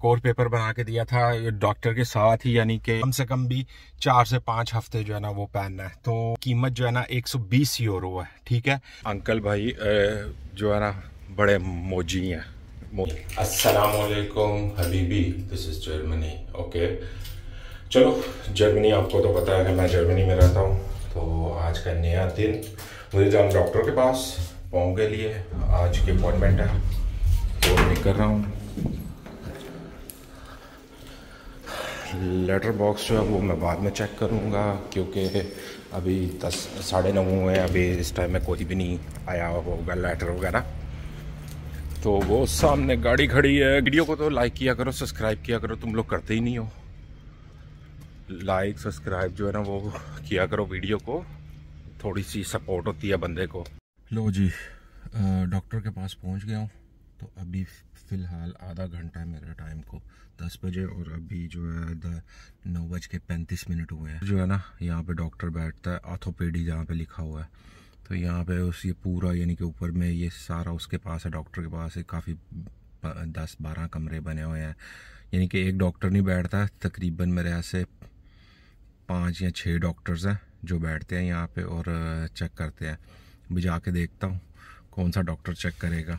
core paper बना के दिया था डॉक्टर के साथ ही यानी कि कम से कम भी चार से पाँच हफ्ते जो है ना वो पहनना है तो कीमत जो है ना 120 यूरो है ठीक है अंकल भाई जो है ना बड़े मोजी हैं वालेकुम हबीबी दिस इज़ जर्मनी ओके चलो जर्मनी आपको तो पता है कि मैं जर्मनी में रहता हूँ तो आज का नया दिन मुझे जाऊँ तो डॉक्टर के पास पाँव के लिए आज की अपॉइंटमेंट है तो कर रहा हूँ लेटर बॉक्स जो है वो मैं बाद में चेक करूँगा क्योंकि अभी दस साढ़े नौ हुए अभी इस टाइम में कोई भी नहीं आया होगा लेटर वगैरह तो वो सामने गाड़ी खड़ी है वीडियो को तो लाइक किया करो सब्सक्राइब किया करो तुम लोग करते ही नहीं हो लाइक सब्सक्राइब जो है ना वो किया करो वीडियो को थोड़ी सी सपोर्ट होती है बंदे को लो जी डॉक्टर के पास पहुंच गया हूँ तो अभी फ़िलहाल आधा घंटा है मेरे टाइम को दस बजे और अभी जो है नौ बज के पैंतीस मिनट हुए हैं जो है ना यहाँ पे डॉक्टर बैठता है आर्थोपेडी जहाँ पे लिखा हुआ है तो यहाँ पे उस ये पूरा यानी कि ऊपर में ये सारा उसके पास है डॉक्टर के पास है काफ़ी दस बारह कमरे बने हुए हैं यानी कि एक डॉक्टर नहीं बैठता तकरीबन मेरे यहाँ से पाँच या छः डॉक्टर्स हैं जो बैठते हैं यहाँ पर और चेक करते हैं अभी जाके देखता हूँ कौन सा डॉक्टर चेक करेगा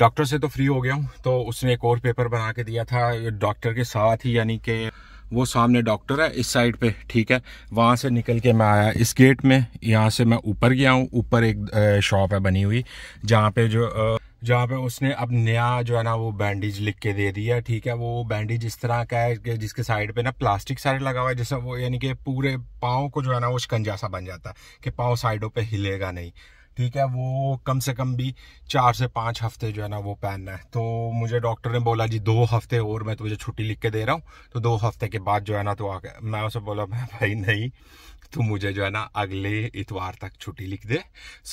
डॉक्टर से तो फ्री हो गया हूँ तो उसने एक और पेपर बना के दिया था डॉक्टर के साथ ही यानी कि वो सामने डॉक्टर है इस साइड पे ठीक है वहाँ से निकल के मैं आया इस गेट में यहाँ से मैं ऊपर गया हूँ ऊपर एक शॉप है बनी हुई जहाँ पे जो जहाँ पे उसने अब नया जो है ना वो बैंडेज लिख के दे दिया ठीक है वो बैंडेज इस तरह का है कि जिसके साइड पे ना प्लास्टिक साइड लगा हुआ है जैसे वो यानी कि पूरे पाँव को जो है ना वो शिकंजा सा बन जाता है कि पाँव साइडों पर हिलेगा नहीं ठीक है वो कम से कम भी चार से पाँच हफ्ते जो है ना वो पहनना है तो मुझे डॉक्टर ने बोला जी दो हफ्ते और मैं तुझे छुट्टी लिख के दे रहा हूँ तो दो हफ्ते के बाद जो है ना तो गया मैं उसे बोला मैं भाई नहीं तो मुझे जो है ना अगले इतवार तक छुट्टी लिख दे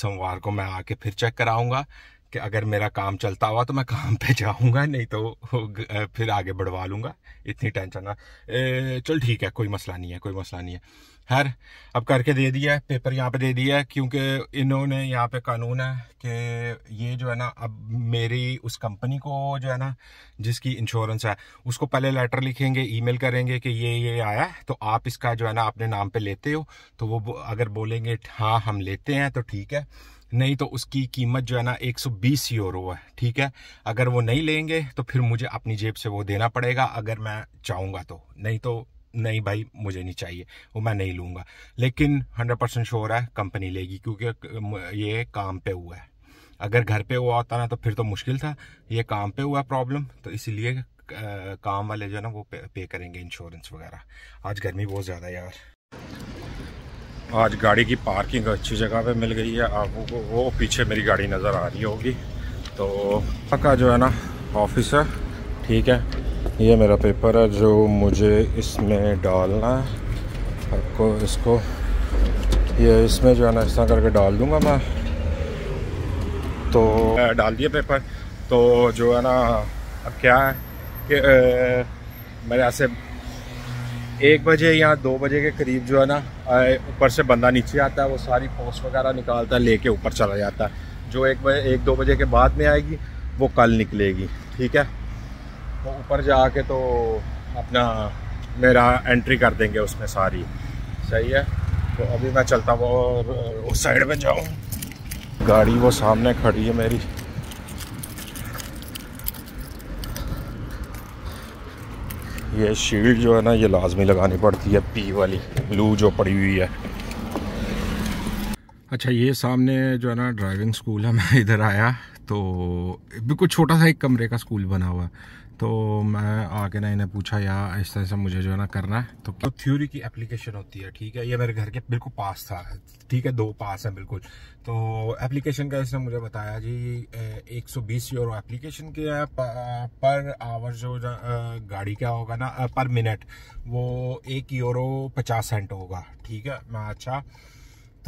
सोमवार को मैं आके फिर चेक कराऊंगा कि अगर मेरा काम चलता हुआ तो मैं काम पे जाऊंगा नहीं तो फिर आगे बढ़वा लूंगा इतनी टेंशन ना चल ठीक है कोई मसला नहीं है कोई मसला नहीं है खैर अब करके दे दिया है पेपर यहाँ पे दे दिया है क्योंकि इन्होंने यहाँ पे कानून है कि ये जो है ना अब मेरी उस कंपनी को जो है ना जिसकी इंश्योरेंस है उसको पहले लेटर लिखेंगे ईमेल करेंगे कि ये ये आया तो आप इसका जो है ना अपने नाम पे लेते हो तो वो अगर बोलेंगे हाँ हम लेते हैं तो ठीक है नहीं तो उसकी कीमत जो है ना 120 सौ है ठीक है अगर वो नहीं लेंगे तो फिर मुझे अपनी जेब से वो देना पड़ेगा अगर मैं चाहूँगा तो नहीं तो नहीं भाई मुझे नहीं चाहिए वो मैं नहीं लूँगा लेकिन हंड्रेड परसेंट श्योर है कंपनी लेगी क्योंकि ये काम पे हुआ है अगर घर पे हुआ होता ना तो फिर तो मुश्किल था ये काम पे हुआ प्रॉब्लम तो इसीलिए काम वाले जो है ना वो पे, पे करेंगे इंश्योरेंस वगैरह आज गर्मी बहुत ज़्यादा है यार आज गाड़ी की पार्किंग अच्छी जगह पे मिल गई है आप वो, वो पीछे मेरी गाड़ी नज़र आ रही होगी तो पक्का जो है ना ऑफिस है ठीक है ये मेरा पेपर है जो मुझे इसमें डालना है आपको इसको ये इसमें जो है ना इस तरह करके डाल दूंगा मैं तो डाल दिया पेपर तो जो है ना अब क्या है कि मेरे ऐसे एक बजे या दो बजे के करीब जो है ना ऊपर से बंदा नीचे आता है वो सारी पोस्ट वगैरह निकालता है लेके ऊपर चला जाता है जो एक बजे एक दो बजे के बाद में आएगी वो कल निकलेगी ठीक है तो ऊपर जाके तो अपना मेरा एंट्री कर देंगे उसमें सारी सही है तो अभी मैं चलता हूँ और उस साइड में जाऊँ गाड़ी वो सामने खड़ी है मेरी ये शील्ड जो है ना ये लाजमी लगानी पड़ती है पी वाली ब्लू जो पड़ी हुई है अच्छा ये सामने जो है ना ड्राइविंग स्कूल है मैं इधर आया तो बिल्कुल छोटा सा एक कमरे का स्कूल बना हुआ है तो मैं आके ना इन्हें पूछा यार इस तरह से मुझे जो है ना करना है तो, तो थ्योरी की एप्लीकेशन होती है ठीक है ये मेरे घर के बिल्कुल पास था ठीक है दो पास है बिल्कुल तो एप्लीकेशन का इसने मुझे बताया जी 120 सौ बीस यूरो एप्लीकेशन के पर आवर जो गाड़ी का होगा ना पर मिनट वो एक यूरो पचास सेंट होगा ठीक है मैं अच्छा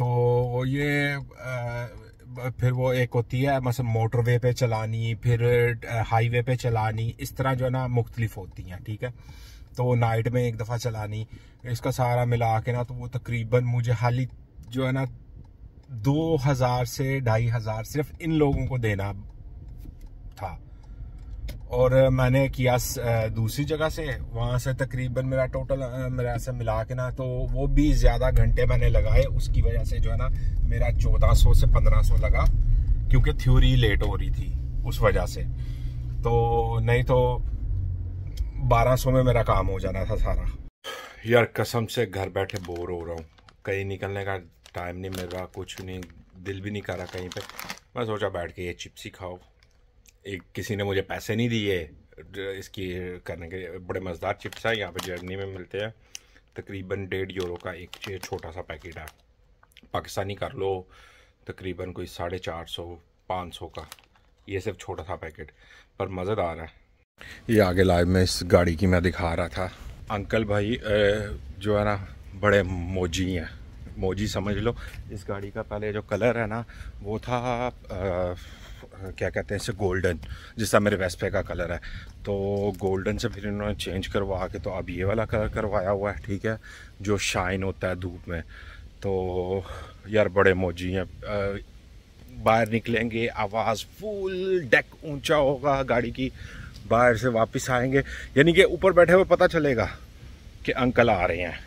तो ये फिर वो एक होती है मतलब मोटरवे पे चलानी फिर हाईवे पे चलानी इस तरह जो है ना मुख्तलिफ होती हैं ठीक है तो नाइट में एक दफ़ा चलानी इसका सारा मिला के ना तो वो तकरीबन मुझे ही जो है ना दो हज़ार से ढाई हज़ार सिर्फ इन लोगों को देना था और मैंने किया दूसरी जगह से वहाँ से तकरीबन मेरा टोटल मेरा ऐसे मिला के ना तो वो भी ज़्यादा घंटे मैंने लगाए उसकी वजह से जो है ना मेरा 1400 से 1500 लगा क्योंकि थ्योरी लेट हो रही थी उस वजह से तो नहीं तो 1200 में मेरा काम हो जाना था सारा यार कसम से घर बैठे बोर हो रहा हूँ कहीं निकलने का टाइम नहीं मिल रहा कुछ नहीं दिल भी नहीं कर रहा कहीं पर मैं सोचा बैठ के ये चिप्सी खाओ एक किसी ने मुझे पैसे नहीं दिए इसकी करने के लिए बड़े मज़ेदार चिप्स हैं यहाँ पे जर्मनी में मिलते हैं तकरीबन डेढ़ यूरो का एक छोटा सा पैकेट है पाकिस्तानी कर लो तकरीबन कोई साढ़े चार सौ पाँच सौ का ये सिर्फ छोटा सा पैकेट पर मज़ेदार है ये आगे लाइव में इस गाड़ी की मैं दिखा रहा था अंकल भाई जो है ना बड़े मोजी हैं मोजी समझ लो इस गाड़ी का पहले जो कलर है ना वो था आ, हाँ, क्या कहते हैं इसे गोल्डन जिसका मेरे वेस्पे का कलर है तो गोल्डन से फिर इन्होंने चेंज करवा के तो अब ये वाला कलर करवाया हुआ है ठीक है जो शाइन होता है धूप में तो यार बड़े मोजी हैं बाहर निकलेंगे आवाज़ फुल डेक ऊंचा होगा गाड़ी की बाहर से वापस आएंगे यानी कि ऊपर बैठे हुए पता चलेगा कि अंकल आ रहे हैं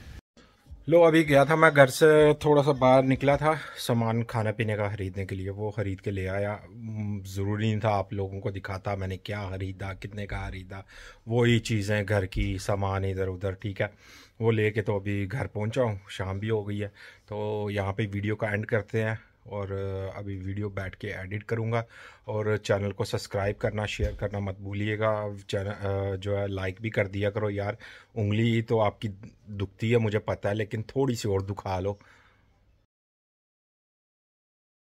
लो अभी गया था मैं घर से थोड़ा सा बाहर निकला था सामान खाना पीने का ख़रीदने के लिए वो ख़रीद के ले आया ज़रूरी नहीं था आप लोगों को दिखाता मैंने क्या ख़रीदा कितने का ख़रीदा वही चीज़ें घर की सामान इधर उधर ठीक है वो लेके तो अभी घर पहुंचा हूँ शाम भी हो गई है तो यहाँ पे वीडियो का एंड करते हैं और अभी वीडियो बैठ के एडिट करूँगा और चैनल को सब्सक्राइब करना शेयर करना मत भूलिएगा चैनल जो है लाइक भी कर दिया करो यार उंगली तो आपकी दुखती है मुझे पता है लेकिन थोड़ी सी और दुखा लो